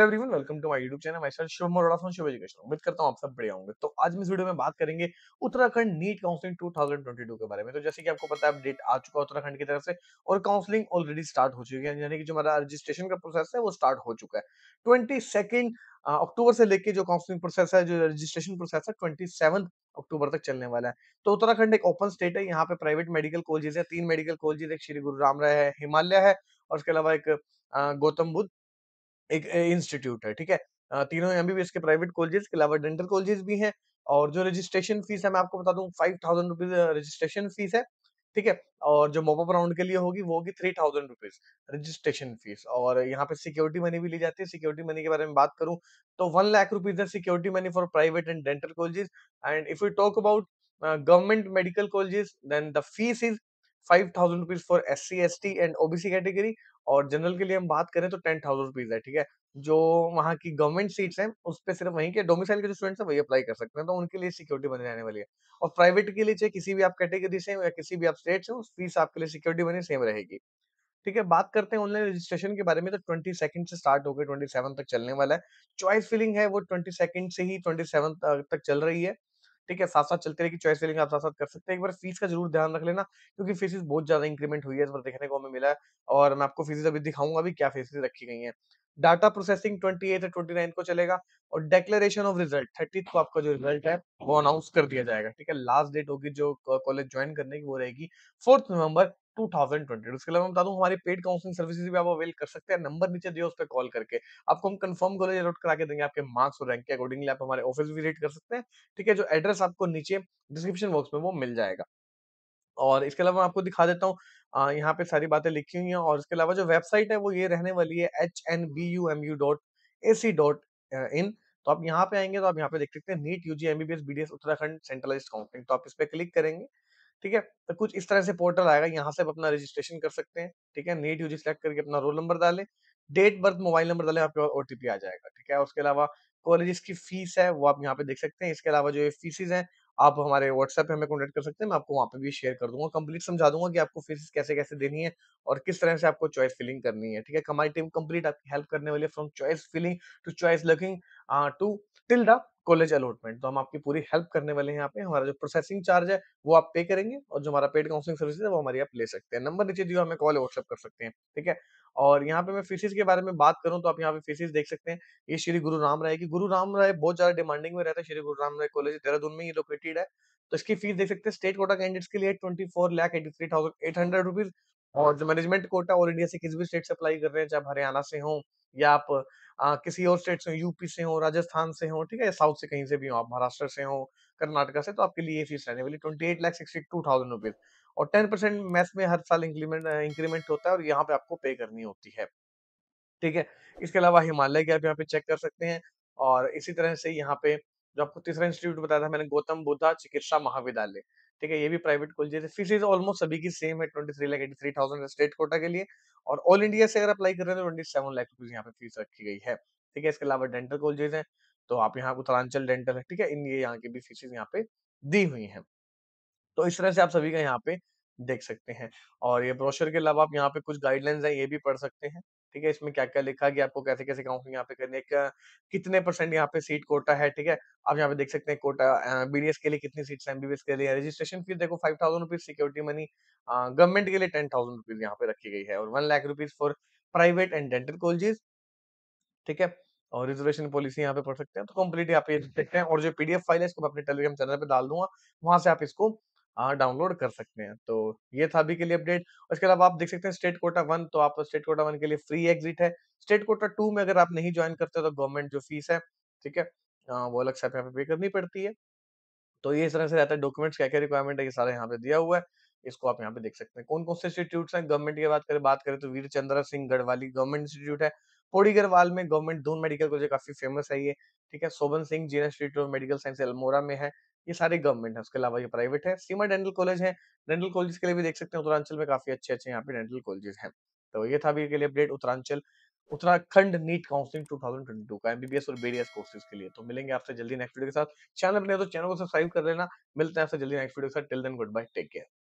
hello everyone welcome to my YouTube channel मैं Shivam Arora from Shubh Education उम्मीद करता हूं आप सब बढ़िया होंगे तो आज हम इस वीडियो में बात करेंगे उत्तराखंड नीट काउंसलिंग 2022 के बारे में तो जैसे कि आपको पता है अपडेट आ चुका है उत्तराखंड की तरफ से और काउंसलिंग ऑलरेडी स्टार्ट हो चुकी है यानी कि जो हमारा रजिस्ट्रेशन का प्रोसेस है वो स्टार्ट हो चुका है ट्वेंटी अक्टूबर से लेके जो काउंसलिंग प्रोसेस है जो रजिस्ट्रेशन प्रोसेस है ट्वेंटी अक्टूबर तक चलने वाला है तो उत्तराखंड एक ओपन स्टेट है यहाँ पे प्राइवेट मेडिकल कॉलेजेस है तीन मेडिकल कॉलेजेस एक श्री गुरु राम राय है हिमालय है और उसके अलावा एक गौतम बुद्ध एक इंस्टीट्यूट है ठीक है तीनों एमबीबीएस के प्राइवेट कॉलेजेस के अलावा डेंटल कॉलेजेस भी हैं और जो रजिस्ट्रेशन फीस है मैं आपको बता दूं five thousand rupees registration fees है ठीक है और जो मोपअप राउंड के लिए होगी वो होगी three thousand rupees registration fees और यहाँ पे सिक्योरिटी मनी भी ली जाती है सिक्योरिटी मनी के बारे में बात करूँ तो वन लाख रुपीज है security money for private and dental colleges and if you talk about government medical colleges then the fees is five thousand rupees for S C S T and OBC category और general के लिए हम बात करें तो ten thousand rupees है ठीक है जो वहाँ की गवर्नमेंट सीट्स हैं उस पर सिर्फ वहीं के डोमिसाइल के जो स्टूडेंट्स हैं वही अप्लाई कर सकते हैं तो उनके लिए सिक्योरिटी बनी रहने वाली है और प्राइवेट के लिए चाहे किसी भी आप कैटेगरी से या किसी भी आप स्टेट से उस फीस आपके लिए सिक्योरिटी बनी सेम रहेगी ठीक है बात करते हैं ऑनलाइन रजिस्ट्रेशन के बारे में तो ट्वेंटी सेकंड से स्टार्ट होकर ट्वेंटी सेवन तक चलने वाला है चॉइस फिलिंग है वो ट्वेंटी सेकंड से ही ट्वेंटी सेवन तक चल रही है ठीक है साथ साथ चलते रहेगी चॉइस फिलिंग आप साथ साथ कर सकते हैं एक बार फीस का जरूर ध्यान रख लेना क्योंकि फीसिस बहुत ज्यादा इंक्रीमेंट हुई है इस बार देखने को हमें मिला है और मैं आपको फीसिस अभी दिखाऊंगा भी क्या फीसिस रखी गई है डाटा प्रोसेसिंग ट्वेंटी एट और नाइन को चलेगा और डेक्लेरेशन ऑफ रिजल्ट थर्टी को आपका जो रिजल्ट है वो अनाउंस कर दिया जाएगा ठीक है लास्ट डेट होगी जो कॉलेज ज्वाइन करने की वो रहेगी फोर्थ नवंबर 2020 उसके अलावा बता दूं हमारी पेड काउंसलिंग सर्विसेज भी आप अवेल कर सकते हैं नंबर नीचे दिया उस पर कॉल करके आपको हम कंफर्म कॉलेज अलॉट करा के देंगे आपके मार्क्स और रैंक के अकॉर्डिंगली आप हमारे ऑफिस विजिट कर सकते हैं ठीक है जो एड्रेस आपको नीचे डिस्क्रिप्शन बॉक्स में वो मिल जाएगा और इसके अलावा मैं आपको दिखा देता हूँ यहाँ पे सारी बातें लिखी हुई हैं और इसके अलावा जो वेबसाइट है वो ये रहने वाली है H N B U M U dot A C dot in तो आप यहाँ पे आएंगे तो आप यहाँ पे देख सकते हैं नीट यूजी एमबीबीएस एस उत्तराखंड सेंट्रलाइज काउंटिंग तो आप इस पर क्लिक करेंगे ठीक है तो कुछ इस तरह से पोर्टल आएगा यहाँ से आप अपना रजिस्ट्रेशन कर सकते हैं ठीक है नीट यूजी सेलेक्ट करके अपना रोल नंबर डालें डेट बर्थ मोबाइल नंबर डालें आपके पास ओटीपी आ जाएगा ठीक है उसके अलावा कॉलेज की फीस है वो आप यहाँ पे देख सकते हैं इसके अलावा जो फीसिस हैं आप हमारे व्हाट्सएप पे हमें कॉन्टेक्ट कर सकते हैं मैं आपको वहाँ पे भी शेयर कर दूंगा कंप्लीट समझा दूंगा कि आपको फीस कैसे कैसे देनी है और किस तरह से आपको चॉइस फिलिंग करनी है ठीक है हमारी टीम कंप्लीट आपकी हेल्प करने वाली है from choice filling to choice locking to till the college allotment तो हम आपकी पूरी हेल्प करने वाले हैं यहाँ पे हमारा जो प्रोसेसिंग चार्ज है वो आप पे करेंगे और जो हमारा पेड काउंसलिंग सर्विस है वो हमारी आप ले सकते हैं नंबर नीचे दिया हमें कॉल व्हाट्सअप कर सकते हैं ठीक है और यहाँ पे मैं फीसिस के बारे में बात करूँ तो आप यहाँ पे फीसिस देख सकते हैं ये श्री गुरु राम राय की गुरु राम राय बहुत ज्यादा डिमांडिंग में रहता है श्री गुरु राम राय कॉलेज देहरादून में ही लोकेटेड है तो इसकी फीस देख सकते हैं स्टेट कोटा कैंडिडेट्स के लिए twenty four lakh eighty three thousand eight hundred rupees और जो मैनेजमेंट कोटा ऑल इंडिया से किसी भी स्टेट से अप्लाई कर रहे हैं चाहे हरियाणा से हो या आप आ, किसी और स्टेट से हो यूपी से हो राजस्थान से हो ठीक है साउथ से कहीं से भी हो आप महाराष्ट्र से हो कर्नाटका से तो आपके लिए फीस रहने वाली twenty eight lakh sixty two thousand rupees और टेन परसेंट मैथ्स में हर साल इंक्रीमेंट इंक्रीमेंट होता है और यहाँ पे आपको पे करनी होती है ठीक है इसके अलावा हिमालय के आप यहाँ पे चेक कर सकते हैं और इसी तरह से यहाँ पे जो आपको तीसरा इंस्टीट्यूट बताया था मैंने गौतम बुद्धा चिकित्सा महाविद्यालय ठीक है ये भी प्राइवेट कॉलेज है फीस ऑलमोस्ट सभी की सेम है twenty three lakh eighty three thousand state quota के लिए और ऑल इंडिया से अगर अप्लाई कर रहे हैं तो ट्वेंटी सेवन लाख रुपीज यहाँ पे फीस रखी गई है ठीक है इसके अलावा डेंटल कॉलेजेस है तो आप यहाँ उत्तरांचल डेंटल है ठीक है इन ये यहाँ की भी फीस यहाँ पे दी हुई है तो इस तरह से आप सभी का यहाँ पे देख सकते हैं और ये ब्रोशर के अलावा आप यहाँ पे कुछ गाइडलाइंस है ये भी पढ़ सकते हैं ठीक है इसमें क्या क्या लिखा गया आपको कैसे कैसे काउंसलिंग यहाँ पे करनी है कितने परसेंट यहाँ पे सीट कोटा है ठीक है आप यहाँ पे देख सकते हैं कोटा बीडीएस के लिए कितनी सीट हैं एमबीबीएस के लिए रजिस्ट्रेशन फीस देखो five thousand rupees security money government के लिए टेन थाउजेंड रुपीज यहाँ पे रखी गई है और one lakh rupees for private and dental colleges ठीक है और रिजर्वेशन पॉलिसी यहाँ पे पढ़ सकते हैं तो कंप्लीट यहाँ पे देखते हैं और जो पीडीएफ फाइल है इसको मैं अपने टेलीग्राम चैनल पे डाल दूंगा वहां से आप इसको हाँ, डाउनलोड कर सकते हैं तो ये था अभी के लिए अपडेट उसके अलावा आप देख सकते हैं स्टेट कोटा वन तो आप स्टेट कोटा वन के लिए फ्री एग्जिट है स्टेट कोटा टू में अगर आप नहीं ज्वाइन करते तो गवर्नमेंट जो फीस है ठीक है वो अलग से आप यहाँ पे पे करनी पड़ती है तो ये इस तरह से रहता है डॉक्यूमेंट्स क्या क्या रिक्वायरमेंट है ये सारा यहाँ पे दिया हुआ है इसको आप यहाँ पे देख सकते हैं कौन कौन से इंस्टीट्यूट हैं गवर्नमेंट की बात करें बात करें तो वीर चंद्र सिंह गढ़वाली गवर्नमेंट इंस्टीट्यूट है पौड़ी गढ़वाल में गवर्नमेंट दून मेडिकल कॉलेज काफी फेमस है ये ठीक है Soban Singh ji street of medical science Almora में है ये सारे गवर्नमेंट है उसके अलावा ये प्राइवेट है सीमा डेंटल कॉलेज है डेंटल कॉलेज के लिए भी देख सकते हैं उत्तरांचल में काफी अच्छे अच्छे यहाँ पे डेंटल कॉलेजेस हैं तो ये था अभी के लिए update Uttaranchal Uttarakhand NEET counselling 2022 का एमबीबीएस और बीडीएस कोर्सेज के लिए तो मिलेंगे आपसे जल्दी नेक्स्ट वीडियो के साथ चैनल अपने तो चैनल को सब्सक्राइब कर लेना मिलते हैं आपसे जल्दी नेक्स्ट वीडियो के साथ till then good bye take care